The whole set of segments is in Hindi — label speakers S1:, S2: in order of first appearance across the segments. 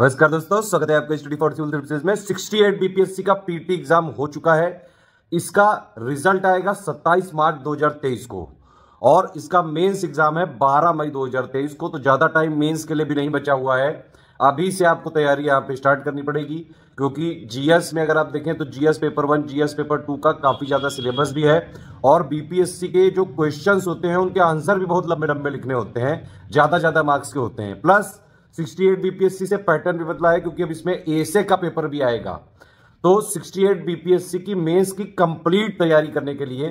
S1: नमस्कार दोस्तों स्वागत है आपके स्टडी फॉर सिविल सर्विसेज में 68 बीपीएससी का पीटी एग्जाम हो चुका है इसका रिजल्ट आएगा 27 मार्च 2023 को और इसका मेंस एग्जाम है 12 मई 2023 को तो ज़्यादा टाइम मेंस के लिए भी नहीं बचा हुआ है अभी से आपको तैयारी यहाँ पे स्टार्ट करनी पड़ेगी क्योंकि जीएस में अगर आप देखें तो GS paper one GS paper two का काफ़ी ज़्यादा सिलेबस भी है और बीपीएससी के जो क्वेश्चंस होते हैं उनके आंसर भी बहुत लंबे लंबे लिखने होते हैं ज़्यादा ज़्यादा मार्क्स के होते हैं प्लस 68 बीपीएससी से पैटर्न भी बदला है क्योंकि अब इसमें एसे e का पेपर भी आएगा तो 68 बीपीएससी की मेंस की कंप्लीट तैयारी करने के लिए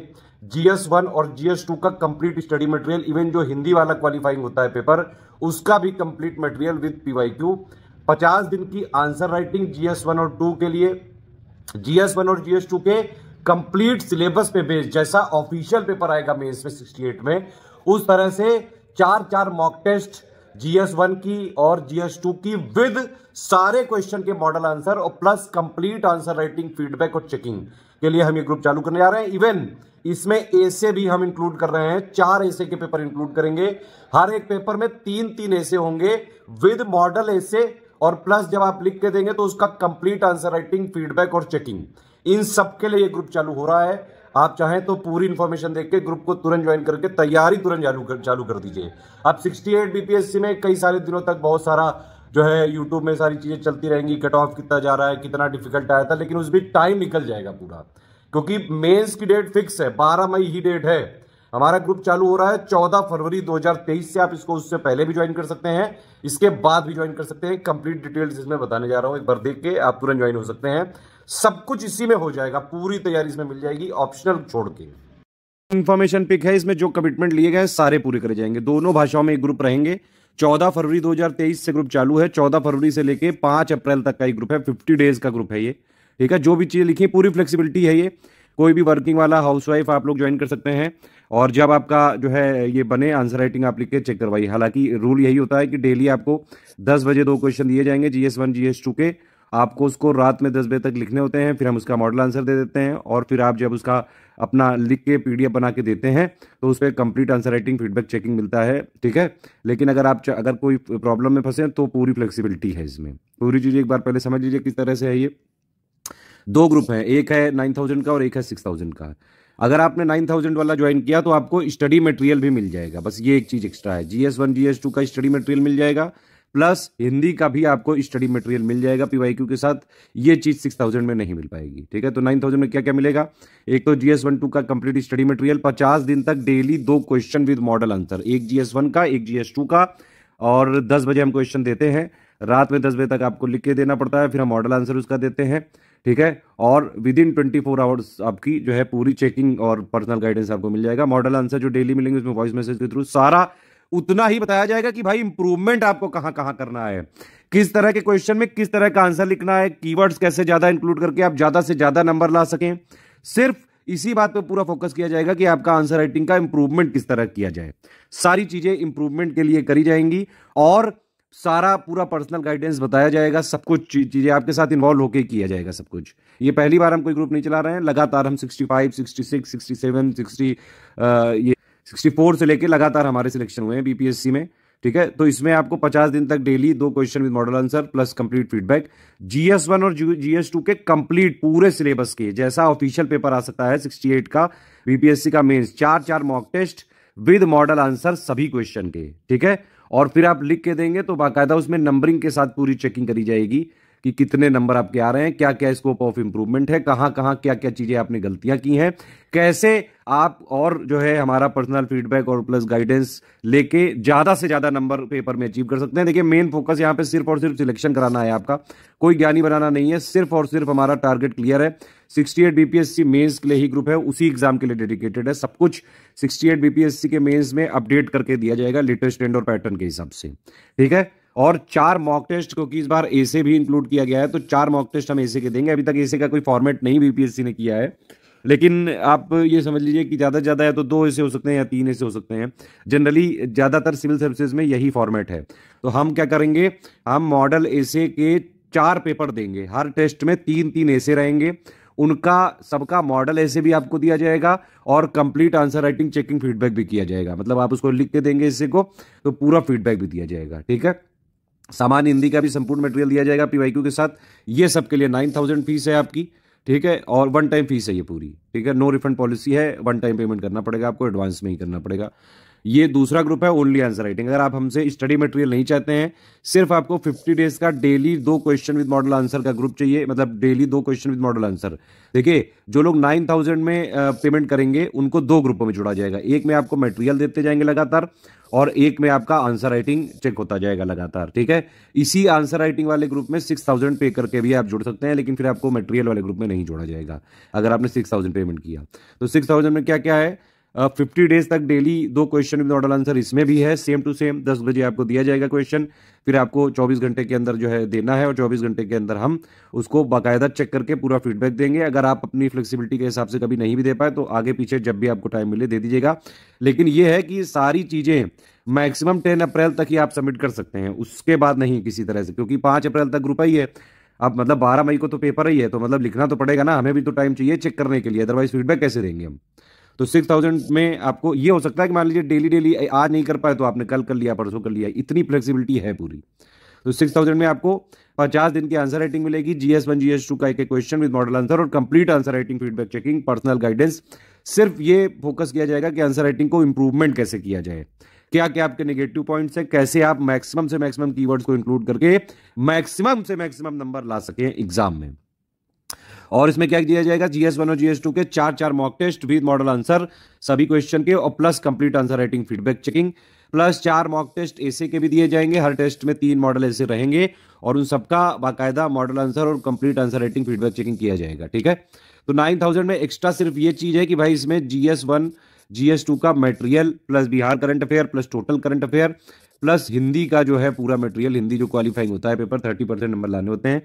S1: जीएस वन और जीएस टू का कंप्लीट स्टडी मटेरियल इवन जो हिंदी वाला क्वालिफाइंग होता है पेपर उसका भी कंप्लीट मटेरियल विद पीवाईक्यू पचास दिन की आंसर राइटिंग जीएस वन और टू के लिए जीएस वन और जीएस टू के कंप्लीट सिलेबस पे बेस्ड जैसा ऑफिशियल पेपर आएगा मेंस में 68 में उस तरह से चार चार मॉक टेस्ट जीएस वन की और जीएस टू की विद सारे क्वेश्चन के मॉडल आंसर और plus complete answer writing feedback और चेकिंग के लिए हम ये ग्रुप चालू करने जा रहे हैं इवन इसमें ऐसे भी हम इंक्लूड कर रहे हैं चार ऐसे के पेपर इंक्लूड करेंगे हर एक पेपर में तीन तीन ऐसे होंगे विद मॉडल ऐसे और प्लस जब आप लिख के देंगे तो उसका कंप्लीट आंसर राइटिंग फीडबैक और चेकिंग इन सबके लिए ये ग्रुप चालू हो रहा है आप चाहें तो पूरी इन्फॉर्मेशन देख के ग्रुप को तुरंत ज्वाइन करके तैयारी तुरंत चालू कर चालू कर दीजिए आप 68 बीपीएससी में कई सारे दिनों तक बहुत सारा जो है यूट्यूब में सारी चीज़ें चलती रहेंगी कट ऑफ कितना जा रहा है कितना डिफिकल्ट आया था लेकिन उस बीच टाइम निकल जाएगा पूरा क्योंकि मेन्स की डेट फिक्स है बारह मई ही डेट है हमारा ग्रुप चालू हो रहा है चौदह फरवरी 2023 से आप इसको उससे पहले भी ज्वाइन कर सकते हैं इसके बाद भी ज्वाइन कर सकते हैं कंप्लीट डिटेल्स इसमें बताने जा रहा हूँ एक बार देख के आप तुरंत ज्वाइन हो सकते हैं सब कुछ इसी में हो जाएगा पूरी तैयारी इसमें मिल जाएगी ऑप्शनल छोड़ के इन्फॉर्मेशन पिक है इसमें जो कमिटमेंट लिए गए सारे पूरे करे जाएंगे दोनों भाषाओं में एक ग्रुप रहेंगे 14 फरवरी 2023 से ग्रुप चालू है 14 फरवरी से लेके 5 अप्रैल तक का एक ग्रुप है 50 डेज का ग्रुप है ये ठीक है जो भी चीज लिखी पूरी फ्लेक्सिबिलिटी है ये कोई भी वर्किंग वाला हाउसवाइफ आप लोग ज्वाइन कर सकते हैं और जब आपका जो है ये बने आंसर राइटिंग आप लिख के चेक करवाइए हालांकि रूल यही होता है कि डेली आपको दस बजे दो क्वेश्चन दिए जाएंगे G S one GS two के आपको उसको रात में दस बजे तक लिखने होते हैं फिर हम उसका मॉडल आंसर दे देते हैं और फिर आप जब उसका अपना लिख के पीडीएफ बना के देते हैं तो उस पर complete answer writing feedback checking मिलता है ठीक है लेकिन अगर आप अगर कोई प्रॉब्लम में फंसे तो पूरी फ्लेक्सीबिलिटी है इसमें पूरी चीज़ एक बार पहले समझ लीजिए किस तरह से है ये दो ग्रुप हैं एक है नाइन थाउजेंड का और एक है सिक्स थाउजेंड का अगर आपने नाइन थाउजेंड वाला ज्वाइन किया तो आपको स्टडी मटेरियल भी मिल जाएगा बस ये एक चीज़ एक्स्ट्रा है G S one G S two का स्टडी मटेरियल मिल जाएगा प्लस हिंदी का भी आपको स्टडी मटेरियल मिल जाएगा पीवाईक्यू के साथ ये चीज सिक्स थाउजेंड में नहीं मिल पाएगी ठीक है तो नाइन थाउजेंड में क्या क्या मिलेगा एक तो जीएस वन टू का कंप्लीट स्टडी मटेरियल पचास दिन तक डेली दो क्वेश्चन विद मॉडल आंसर एक जीएस वन का एक जीएस टू का और दस बजे हम क्वेश्चन देते हैं रात में दस बजे तक आपको लिख के देना पड़ता है फिर हम मॉडल आंसर उसका देते हैं ठीक है और within twenty four hours आपकी जो है पूरी चेकिंग और पर्सनल गाइडेंस आपको मिल जाएगा मॉडल आंसर जो डेली मिलेंगे उसमें वॉइस मैसेज के थ्रू सारा उतना ही बताया जाएगा कि भाई इंप्रूवमेंट आपको कहां कहां करना है किस तरह के क्वेश्चन में किस तरह का आंसर लिखना है कीवर्ड्स कैसे ज्यादा इंक्लूड करके आप ज्यादा से ज्यादा नंबर ला सकें सिर्फ इसी बात पर पूरा फोकस किया जाएगा कि आपका आंसर राइटिंग का इंप्रूवमेंट किस तरह किया जाए सारी चीजें इंप्रूवमेंट के लिए करी जाएंगी और सारा पूरा पर्सनल गाइडेंस बताया जाएगा सब कुछ चीज़ें आपके साथ इन्वॉल्व होकर किया जाएगा सब कुछ ये पहली बार हम कोई ग्रुप नहीं चला रहे हैं लगातार हम 65, 66, 67, 60 आ, ये 64 से लेकर लगातार हमारे सिलेक्शन हुए हैं बीपीएससी में ठीक है तो इसमें आपको 50 दिन तक डेली दो question with model answer plus complete feedback GS one और जीएस टू के कंप्लीट पूरे सिलेबस के जैसा ऑफिशियल पेपर आ सकता है एट का बीपीएससी का मेन्स चार चार mock test with model answer सभी क्वेश्चन के ठीक है और फिर आप लिख के देंगे तो बाकायदा उसमें नंबरिंग के साथ पूरी चेकिंग करी जाएगी कि कितने नंबर आपके आ रहे हैं क्या क्या स्कोप ऑफ इंप्रूवमेंट है कहां कहां क्या क्या चीज़ें आपने गलतियां की हैं कैसे आप और जो है हमारा पर्सनल फीडबैक और प्लस गाइडेंस लेके ज़्यादा से ज़्यादा नंबर पेपर में अचीव कर सकते हैं देखिए मेन फोकस यहां पे सिर्फ और सिर्फ सिलेक्शन कराना है आपका कोई ज्ञानी बनाना नहीं है सिर्फ और सिर्फ हमारा टारगेट क्लियर है 68 बीपीएससी मेन्स के लिए ही ग्रुप है उसी एग्जाम के लिए डेडिकेटेड है सब कुछ 68 बीपीएससी के मेन्स में अपडेट करके दिया जाएगा लेटेस्ट ट्रेंड और पैटर्न के हिसाब से ठीक है और चार मॉक टेस्ट क्योंकि इस बार एसे भी इंक्लूड किया गया है तो चार मॉक टेस्ट हम एसे के देंगे अभी तक एसे का कोई फॉर्मेट नहीं बीपीएससी ने किया है लेकिन आप ये समझ लीजिए कि ज़्यादा से ज़्यादा है तो दो ऐसे हो सकते हैं या तीन ऐसे हो सकते हैं जनरली ज़्यादातर सिविल सर्विसेज में यही फॉर्मेट है तो हम क्या करेंगे हम मॉडल ऐसे के चार पेपर देंगे हर टेस्ट में तीन तीन ऐसे रहेंगे उनका सबका मॉडल ऐसे भी आपको दिया जाएगा और complete answer writing checking feedback भी किया जाएगा मतलब आप उसको लिख के देंगे ऐसे को तो पूरा फीडबैक भी दिया जाएगा ठीक है सामान्य हिंदी का भी संपूर्ण मटेरियल दिया जाएगा पी के साथ ये सब के लिए नाइन थाउजेंड फीस है आपकी ठीक है और वन टाइम फीस है ये पूरी ठीक है नो रिफंड पॉलिसी है वन टाइम पेमेंट करना पड़ेगा आपको एडवांस में ही करना पड़ेगा ये दूसरा ग्रुप है ओनली आंसर राइटिंग अगर आप हमसे स्टडी मटेरियल नहीं चाहते हैं सिर्फ आपको 50 डेज का डेली दो क्वेश्चन विद मॉडल आंसर का ग्रुप चाहिए मतलब डेली दो क्वेश्चन विद मॉडल आंसर देखिए जो लोग 9000 में पेमेंट करेंगे उनको दो ग्रुपों में जोड़ा जाएगा एक में आपको मटेरियल देते जाएंगे लगातार और एक में आपका आंसर राइटिंग चेक होता जाएगा लगातार ठीक है इसी आंसर राइटिंग वाले ग्रुप में सिक्स थाउजेंड पे करके भी आप जुड़ सकते हैं लेकिन फिर आपको मटेरियल वाले ग्रुप में नहीं जोड़ा जाएगा अगर आपने सिक्स थाउजेंड पेमेंट किया तो सिक्स थाउजेंड में क्या क्या है फिफ्टी डेज तक डेली दो क्वेश्चन विद ऑर्डर आंसर इसमें भी है सेम टू सेम दस बजे आपको दिया जाएगा क्वेश्चन फिर आपको चौबीस घंटे के अंदर जो है देना है और चौबीस घंटे के अंदर हम उसको बाकायदा चेक करके पूरा फीडबैक देंगे अगर आप अपनी फ्लेक्सिबिलिटी के हिसाब से कभी नहीं भी दे पाए तो आगे पीछे जब भी आपको टाइम मिले दे दीजिएगा लेकिन ये है कि सारी चीज़ें मैक्सिमम टेन अप्रैल तक ही आप सबमिट कर सकते हैं उसके बाद नहीं किसी तरह से क्योंकि पाँच अप्रैल तक ग्रुप ही है अब मतलब बारह मई को तो पेपर ही है तो मतलब लिखना तो पड़ेगा ना हमें भी तो टाइम चाहिए चेक करने के लिए अदरवाइज फीडबैक कैसे देंगे हम तो सिक्स थाउजेंड में आपको ये हो सकता है कि मान लीजिए डेली डेली आज नहीं कर पाए तो आपने कल कर लिया परसों कर लिया इतनी फ्लेक्सिबिलिटी है पूरी तो सिक्स थाउजेंड में आपको पचास दिन की आंसर राइटिंग मिलेगी जीएस वन जीएस टू का एक क्वेश्चन विद मॉडल आंसर और complete answer writing feedback checking personal guidance सिर्फ ये फोकस किया जाएगा कि आंसर राइटिंग को इंप्रूवमेंट कैसे किया जाए क्या क्या आपके नेगेटिव पॉइंट्स हैं कैसे आप मैक्सिमम से मैक्सिमम कीवर्ड्स को इंक्लूड करके मैक्सिमम से मैक्सिमम नंबर ला सकें एग्जाम में और इसमें क्या दिया जाएगा जी एस वन और जी एस टू के चार चार mock test with model answer सभी क्वेश्चन के और plus complete answer writing feedback checking plus चार मॉक टेस्ट ऐसे के भी दिए जाएंगे हर टेस्ट में तीन मॉडल ऐसे रहेंगे और उन सबका बाकायदा मॉडल आंसर और complete answer writing feedback checking किया जाएगा ठीक है तो नाइन थाउजेंड में एक्स्ट्रा सिर्फ ये चीज़ है कि भाई इसमें जीएस वन जीएस टू का material plus Bihar current affair plus total current affair plus Hindi का जो है पूरा मटेरियल हिंदी जो क्वालिफाइंग होता है पेपर थर्टी परसेंट नंबर लाने होते हैं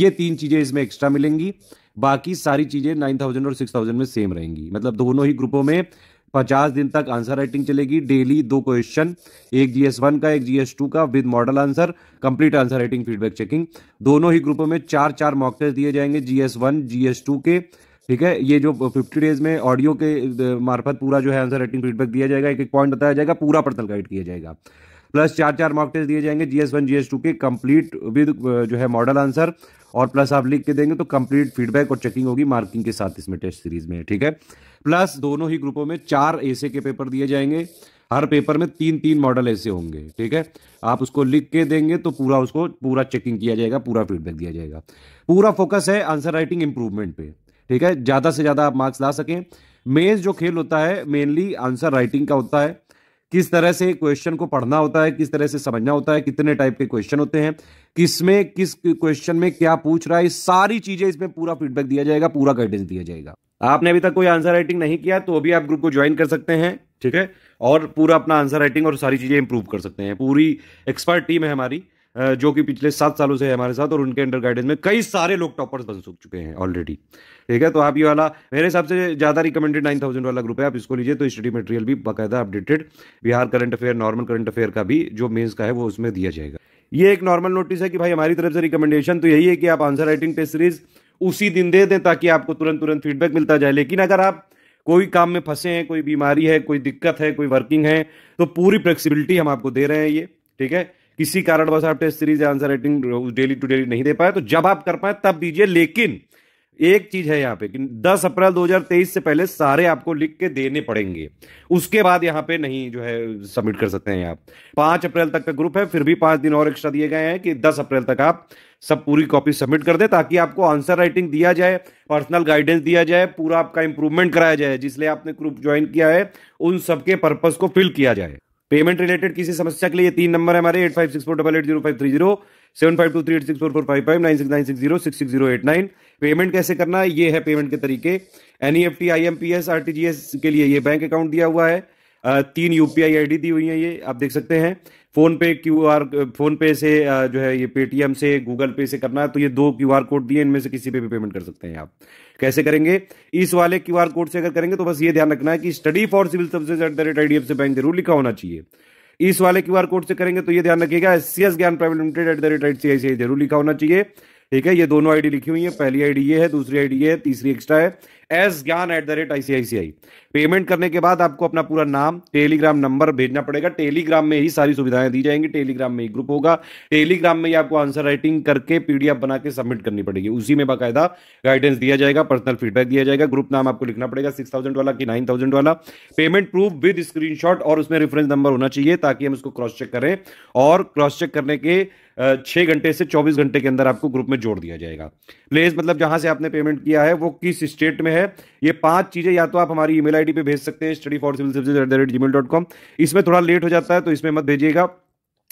S1: ये तीन चीज़ें इसमें एक्स्ट्रा मिलेंगी बाकी सारी चीजें नाइन थाउजेंड और सिक्स थाउजेंड में सेम रहेंगी मतलब दोनों ही ग्रुपों में पचास दिन तक आंसर राइटिंग चलेगी डेली दो क्वेश्चन एक जीएस वन का एक जीएस टू का with model answer complete answer writing feedback checking दोनों ही ग्रुपों में चार चार मॉक टेस्ट दिए जाएंगे जीएस वन जीएस टू के ठीक है ये जो फिफ्टी डेज में ऑडियो के मार्फत पूरा जो है आंसर राइटिंग फीडबैक दिया जाएगा एक एक पॉइंट बताया जाएगा पूरा पड़तल गाइड किया जाएगा प्लस चार चार मॉक टेस्ट दिए जाएंगे जीएस वन जीएस टू के कंप्लीट विद uh, जो है मॉडल आंसर और प्लस आप लिख के देंगे तो कंप्लीट फीडबैक और चेकिंग होगी मार्किंग के साथ इसमें टेस्ट सीरीज में ठीक है प्लस दोनों ही ग्रुपों में चार ऐसे के पेपर दिए जाएंगे हर पेपर में तीन तीन मॉडल ऐसे होंगे ठीक है आप उसको लिख के देंगे तो पूरा उसको पूरा चेकिंग किया जाएगा पूरा फीडबैक दिया जाएगा पूरा फोकस है आंसर राइटिंग इंप्रूवमेंट पे ठीक है ज़्यादा से ज़्यादा आप मार्क्स ला सकें मेन्स जो खेल होता है मेनली आंसर राइटिंग का होता है किस तरह से क्वेश्चन को पढ़ना होता है किस तरह से समझना होता है कितने टाइप के क्वेश्चन होते हैं किसमें किस क्वेश्चन में क्या पूछ रहा है सारी चीजें इसमें पूरा फीडबैक दिया जाएगा पूरा गाइडेंस दिया जाएगा आपने अभी तक कोई आंसर राइटिंग नहीं किया तो अभी आप ग्रुप को ज्वाइन कर सकते हैं ठीक है और पूरा अपना आंसर राइटिंग और सारी चीजें इंप्रूव कर सकते हैं पूरी एक्सपर्ट टीम है हमारी जो कि पिछले सात सालों से है हमारे साथ और उनके अंडर गाइडेंस में कई सारे लोग टॉपर्स बन चुक चुके हैं ऑलरेडी ठीक है तो आप ये वाला मेरे हिसाब से ज़्यादा रिकमेंडेड नाइन थाउजेंड वाला ग्रुप है आप इसको लीजिए तो स्टडी मटेरियल भी बाकायदा updated Bihar current affair normal current affair का भी जो मेन्स का है वो उसमें दिया जाएगा ये एक नॉर्मल नोटिस है कि भाई हमारी तरफ से रिकमेंडेशन तो यही है कि आप आंसर राइटिंग टेस्ट सीरीज उसी दिन दे दें ताकि आपको तुरंत तुरंत फीडबैक मिलता जाए लेकिन अगर आप कोई काम में फंसे हैं कोई बीमारी है कोई दिक्कत है कोई वर्किंग है तो पूरी फ्लेक्सिबिलिटी हम आपको दे रहे हैं ये ठीक है किसी कारणवश आप test series answer writing daily to daily नहीं दे पाए तो जब आप कर पाए तब दीजिए लेकिन एक चीज है यहाँ पे कि 10 अप्रैल 2023 से पहले सारे आपको लिख के देने पड़ेंगे उसके बाद यहाँ पे नहीं जो है सबमिट कर सकते हैं आप पांच अप्रैल तक का ग्रुप है फिर भी पांच दिन और एक्स्ट्रा दिए गए हैं कि 10 अप्रैल तक आप सब पूरी कॉपी सबमिट कर दें ताकि आपको आंसर राइटिंग दिया जाए पर्सनल गाइडेंस दिया जाए पूरा आपका इंप्रूवमेंट कराया जाए जिसलिए आपने ग्रुप ज्वाइन किया है उन सबके पर्पज को फिल किया जाए पेमेंट रिलेटेड किसी समस्या के लिए तीन नंबर है हमारे eight five six four double eight zero five three zero seven five two three eight six four four five five nine six nine six zero six six zero eight nine payment कैसे करना है ये है पेमेंट के तरीके N E F T I M P S R T G S के लिए ये बैंक अकाउंट दिया हुआ है तीन यूपीआई आईडी दी हुई है ये आप देख सकते हैं फोन पे क्यू आर फोन पे से जो है ये पेटीएम से गूगल पे से करना है तो ये दो क्यू आर कोड दिए इनमें से किसी पे भी पेमेंट कर सकते हैं आप कैसे करेंगे इस वाले क्यू आर कोड से अगर करेंगे तो बस ये ध्यान रखना है कि study for civil services at the rate I D F से बैंक जरूर लिखा होना चाहिए इस वाले क्यू आर कोड से करेंगे तो ये ध्यान रखिएगा S C S Gyan private limited at the rate I C I C जरूर लिखा होना चाहिए ठीक है ये दोनों आईडी लिखी हुई है पहली आईडी ये है दूसरी आईडी ये है तीसरी एक्स्ट्रा है S Gyan at the rate ICICI payment करने के बाद आपको अपना पूरा नाम टेलीग्राम नंबर भेजना पड़ेगा टेलीग्राम में ही सारी सुविधाएं दी जाएंगी टेलीग्राम में ही ग्रुप होगा टेलीग्राम में ही आपको आंसर राइटिंग करके पीडीएफ बना के सबमिट करनी पड़ेगी उसी में बाकायदा गाइडेंस दिया जाएगा पर्सनल फीडबैक दिया जाएगा ग्रुप नाम आपको लिखना पड़ेगा सिक्स थाउजेंड वाला कि नाइन थाउजेंड वाला पेमेंट प्रूफ विद स्क्रीनशॉट और उसमें रेफरेंस नंबर होना चाहिए ताकि हम उसको क्रॉस चेक करें और क्रॉस चेक करने के छः घंटे से चौबीस घंटे के अंदर आपको ग्रुप में जोड़ दिया जाएगा प्लेस मतलब जहां से आपने पेमेंट किया है वो किस स्टेट में हैं ये पांच चीजें या तो आप हमारी ईमेल आईडी पे भेज सकते हैं study for civil service at the rate Gmail dot com इसमें थोड़ा लेट हो जाता है तो इसमें मत भेजिएगा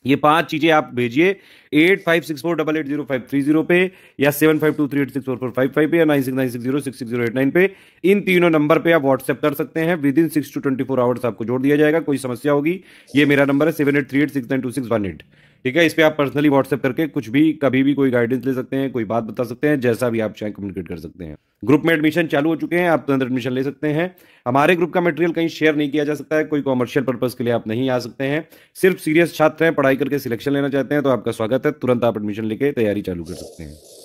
S1: ये पांच चीजें आप भेजिए eight five six four double eight zero five three zero पे या seven five two three eight six four four five five पे या nine six nine six zero six six zero eight nine पे इन तीनों नंबर पे आप व्हाट्सएप कर सकते हैं within six to twenty four hours आपको जोड़ दिया जाएगा कोई समस्या होगी ये मेरा नंबर है seven eight three eight six nine two six one eight ठीक है इस पर आप पर्सनली व्हाट्सएप करके कुछ भी कभी भी कोई गाइडेंस ले सकते हैं कोई बात बता सकते हैं जैसा भी आप चाहें कम्युनिकेट कर सकते हैं ग्रुप में एडमिशन चालू हो चुके हैं आप तुरंत एडमिशन ले सकते हैं हमारे ग्रुप का मटेरियल कहीं शेयर नहीं किया जा सकता है कोई कॉमर्शियल पर्पज के लिए आप नहीं आ सकते हैं सिर्फ सीरियस छात्र हैं पढ़ाई करके सिलेक्शन लेना चाहते हैं तो आपका स्वागत है तुरंत आप एडमिशन लेके तैयारी चालू कर सकते हैं